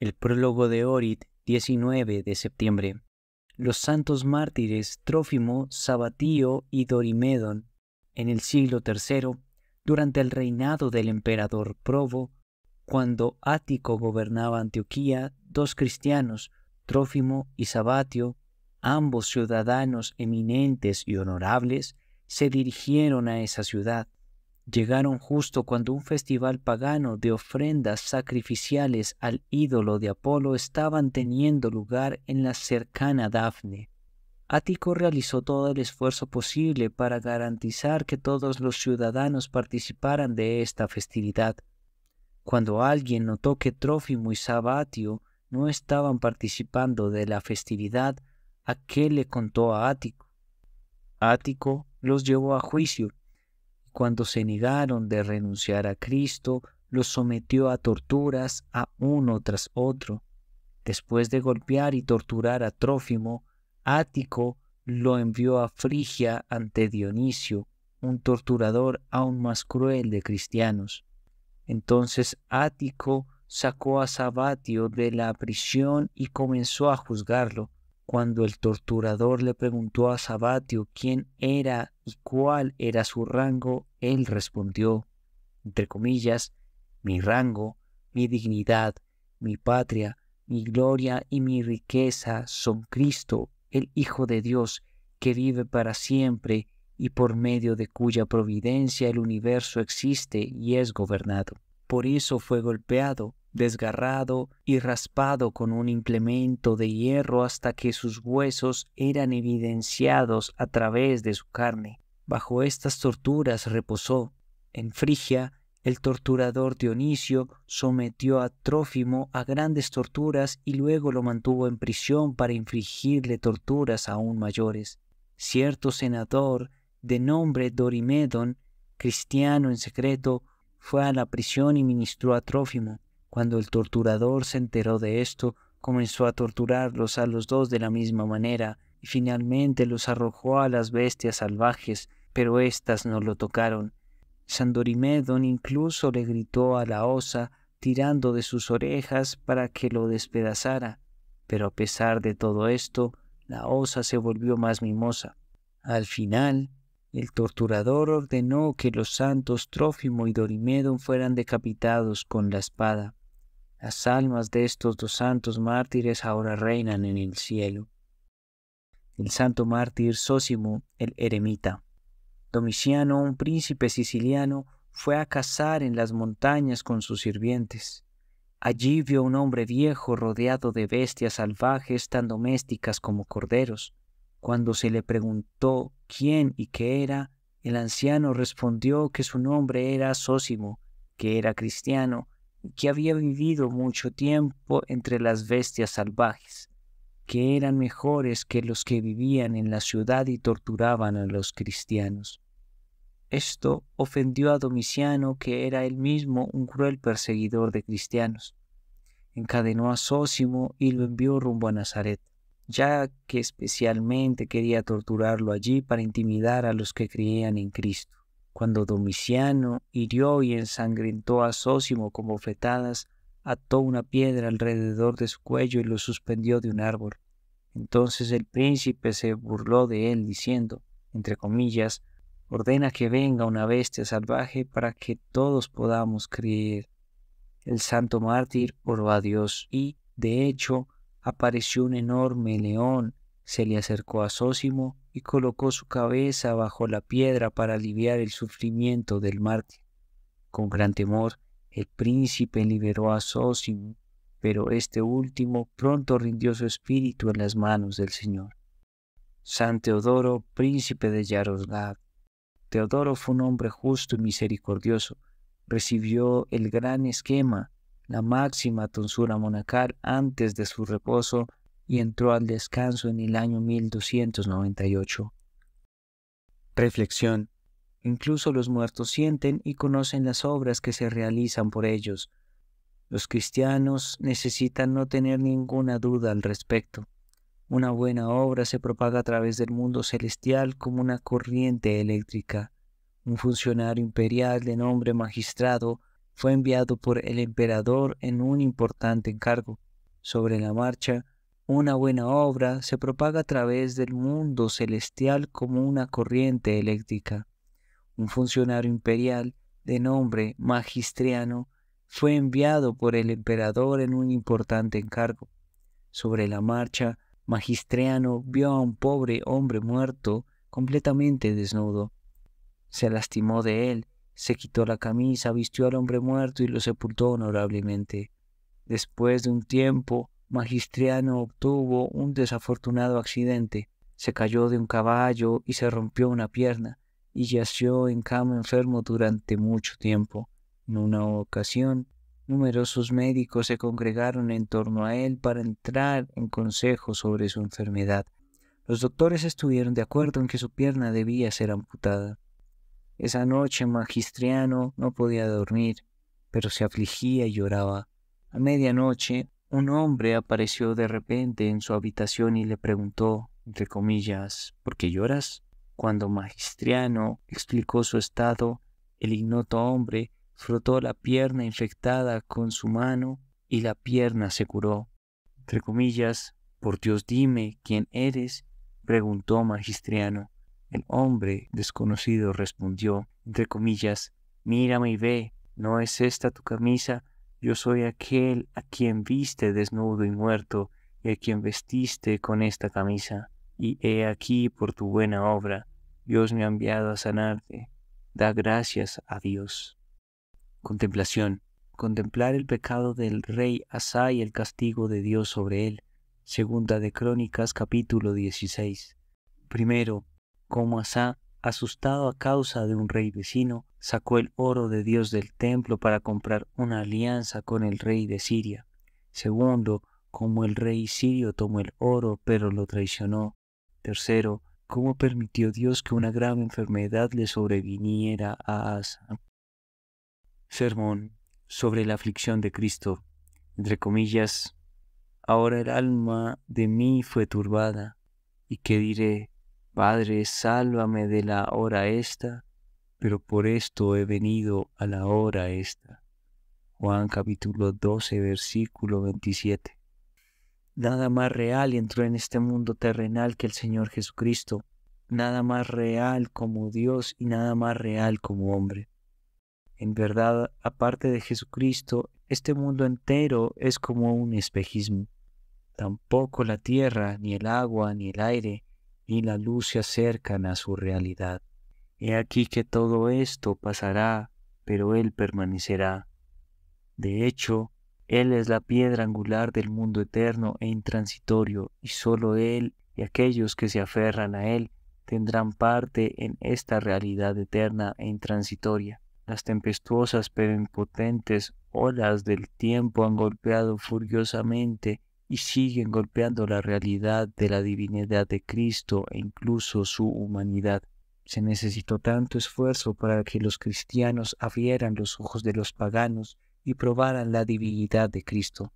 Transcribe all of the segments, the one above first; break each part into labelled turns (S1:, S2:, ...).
S1: El prólogo de Orit, 19 de septiembre. Los santos mártires Trófimo, Sabatio y Dorimedon, en el siglo III, durante el reinado del emperador Probo, cuando Ático gobernaba Antioquía, dos cristianos, Trófimo y Sabatio, ambos ciudadanos eminentes y honorables, se dirigieron a esa ciudad Llegaron justo cuando un festival pagano de ofrendas sacrificiales al ídolo de Apolo estaban teniendo lugar en la cercana Dafne. Ático realizó todo el esfuerzo posible para garantizar que todos los ciudadanos participaran de esta festividad. Cuando alguien notó que Trófimo y Sabatio no estaban participando de la festividad, aquel le contó a Ático. Ático los llevó a juicio cuando se negaron de renunciar a Cristo, los sometió a torturas a uno tras otro. Después de golpear y torturar a Trófimo, Ático lo envió a Frigia ante Dionisio, un torturador aún más cruel de cristianos. Entonces Ático sacó a Sabatio de la prisión y comenzó a juzgarlo. Cuando el torturador le preguntó a Sabatio quién era y cuál era su rango, él respondió, entre comillas, mi rango, mi dignidad, mi patria, mi gloria y mi riqueza son Cristo, el Hijo de Dios, que vive para siempre y por medio de cuya providencia el universo existe y es gobernado. Por eso fue golpeado, desgarrado y raspado con un implemento de hierro hasta que sus huesos eran evidenciados a través de su carne. Bajo estas torturas reposó. En Frigia, el torturador Dionisio sometió a Trófimo a grandes torturas y luego lo mantuvo en prisión para infligirle torturas aún mayores. Cierto senador, de nombre Dorimedon, cristiano en secreto, fue a la prisión y ministró a Trófimo. Cuando el torturador se enteró de esto, comenzó a torturarlos a los dos de la misma manera y finalmente los arrojó a las bestias salvajes, pero éstas no lo tocaron. Sandorimedon incluso le gritó a la osa, tirando de sus orejas para que lo despedazara, pero a pesar de todo esto, la osa se volvió más mimosa. Al final, el torturador ordenó que los santos Trófimo y Dorimedon fueran decapitados con la espada. Las almas de estos dos santos mártires ahora reinan en el cielo. El santo mártir Sósimo, el eremita. Domiciano, un príncipe siciliano, fue a cazar en las montañas con sus sirvientes. Allí vio un hombre viejo rodeado de bestias salvajes tan domésticas como corderos. Cuando se le preguntó quién y qué era, el anciano respondió que su nombre era Sósimo, que era cristiano que había vivido mucho tiempo entre las bestias salvajes, que eran mejores que los que vivían en la ciudad y torturaban a los cristianos. Esto ofendió a Domiciano, que era él mismo un cruel perseguidor de cristianos. Encadenó a Sósimo y lo envió rumbo a Nazaret, ya que especialmente quería torturarlo allí para intimidar a los que creían en Cristo. Cuando Domiciano hirió y ensangrentó a Sósimo con bofetadas, ató una piedra alrededor de su cuello y lo suspendió de un árbol. Entonces el príncipe se burló de él, diciendo, entre comillas, ordena que venga una bestia salvaje para que todos podamos creer. El santo mártir oró a Dios y, de hecho, apareció un enorme león, se le acercó a Sósimo y colocó su cabeza bajo la piedra para aliviar el sufrimiento del mártir. Con gran temor, el príncipe liberó a Sósimo, pero este último pronto rindió su espíritu en las manos del Señor. San Teodoro, príncipe de Yaroslav. Teodoro fue un hombre justo y misericordioso. Recibió el gran esquema, la máxima tonsura monacal antes de su reposo y entró al descanso en el año 1298. Reflexión. Incluso los muertos sienten y conocen las obras que se realizan por ellos. Los cristianos necesitan no tener ninguna duda al respecto. Una buena obra se propaga a través del mundo celestial como una corriente eléctrica. Un funcionario imperial de nombre magistrado fue enviado por el emperador en un importante encargo. Sobre la marcha, una buena obra se propaga a través del mundo celestial como una corriente eléctrica. Un funcionario imperial de nombre Magistriano fue enviado por el emperador en un importante encargo. Sobre la marcha, Magistriano vio a un pobre hombre muerto completamente desnudo. Se lastimó de él, se quitó la camisa, vistió al hombre muerto y lo sepultó honorablemente. Después de un tiempo, Magistriano obtuvo un desafortunado accidente. Se cayó de un caballo y se rompió una pierna, y yació en cama enfermo durante mucho tiempo. En una ocasión, numerosos médicos se congregaron en torno a él para entrar en consejo sobre su enfermedad. Los doctores estuvieron de acuerdo en que su pierna debía ser amputada. Esa noche Magistriano no podía dormir, pero se afligía y lloraba. A medianoche un hombre apareció de repente en su habitación y le preguntó, entre comillas, ¿por qué lloras? Cuando Magistriano explicó su estado, el ignoto hombre frotó la pierna infectada con su mano y la pierna se curó. Entre comillas, por Dios dime quién eres, preguntó Magistriano. El hombre desconocido respondió, entre comillas, mírame y ve, ¿no es esta tu camisa? Yo soy aquel a quien viste desnudo y muerto, y a quien vestiste con esta camisa, y he aquí por tu buena obra, Dios me ha enviado a sanarte. Da gracias a Dios. Contemplación. Contemplar el pecado del rey Asa y el castigo de Dios sobre él. Segunda de Crónicas capítulo 16. Primero, como Asa asustado a causa de un rey vecino, sacó el oro de Dios del templo para comprar una alianza con el rey de Siria. Segundo, ¿cómo el rey sirio tomó el oro pero lo traicionó. Tercero, cómo permitió Dios que una grave enfermedad le sobreviniera a Asa. Sermón sobre la aflicción de Cristo. Entre comillas, ahora el alma de mí fue turbada, y qué diré Padre, sálvame de la hora esta, pero por esto he venido a la hora esta. Juan capítulo 12, versículo 27. Nada más real entró en este mundo terrenal que el Señor Jesucristo, nada más real como Dios y nada más real como hombre. En verdad, aparte de Jesucristo, este mundo entero es como un espejismo. Tampoco la tierra, ni el agua, ni el aire, y la luz se acercan a su realidad. He aquí que todo esto pasará, pero Él permanecerá. De hecho, Él es la piedra angular del mundo eterno e intransitorio, y sólo Él y aquellos que se aferran a Él tendrán parte en esta realidad eterna e intransitoria. Las tempestuosas pero impotentes olas del tiempo han golpeado furiosamente y siguen golpeando la realidad de la divinidad de Cristo e incluso su humanidad. Se necesitó tanto esfuerzo para que los cristianos abrieran los ojos de los paganos y probaran la divinidad de Cristo,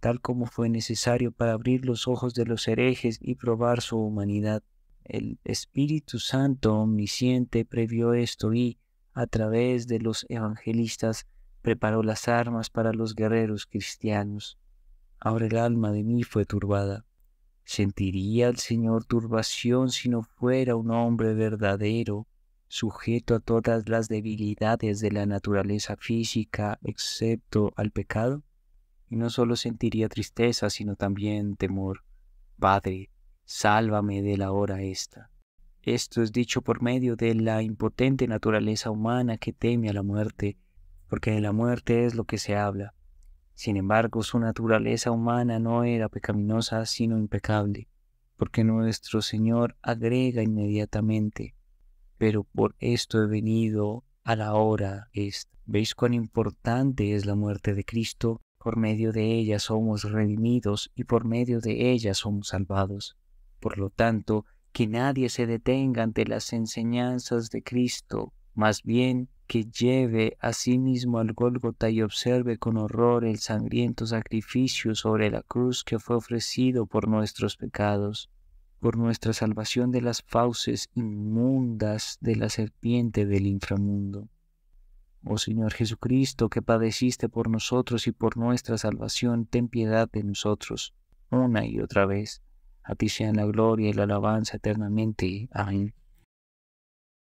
S1: tal como fue necesario para abrir los ojos de los herejes y probar su humanidad. El Espíritu Santo omnisciente previó esto y, a través de los evangelistas, preparó las armas para los guerreros cristianos. Ahora el alma de mí fue turbada. ¿Sentiría el Señor turbación si no fuera un hombre verdadero, sujeto a todas las debilidades de la naturaleza física excepto al pecado? Y no solo sentiría tristeza, sino también temor. Padre, sálvame de la hora esta. Esto es dicho por medio de la impotente naturaleza humana que teme a la muerte, porque de la muerte es lo que se habla. Sin embargo, su naturaleza humana no era pecaminosa, sino impecable, porque nuestro Señor agrega inmediatamente, pero por esto he venido a la hora esta. ¿Veis cuán importante es la muerte de Cristo? Por medio de ella somos redimidos y por medio de ella somos salvados. Por lo tanto, que nadie se detenga ante las enseñanzas de Cristo, más bien que lleve a sí mismo al Gólgota y observe con horror el sangriento sacrificio sobre la cruz que fue ofrecido por nuestros pecados, por nuestra salvación de las fauces inmundas de la serpiente del inframundo. Oh Señor Jesucristo, que padeciste por nosotros y por nuestra salvación, ten piedad de nosotros, una y otra vez. A ti sean la gloria y la alabanza eternamente. Amén.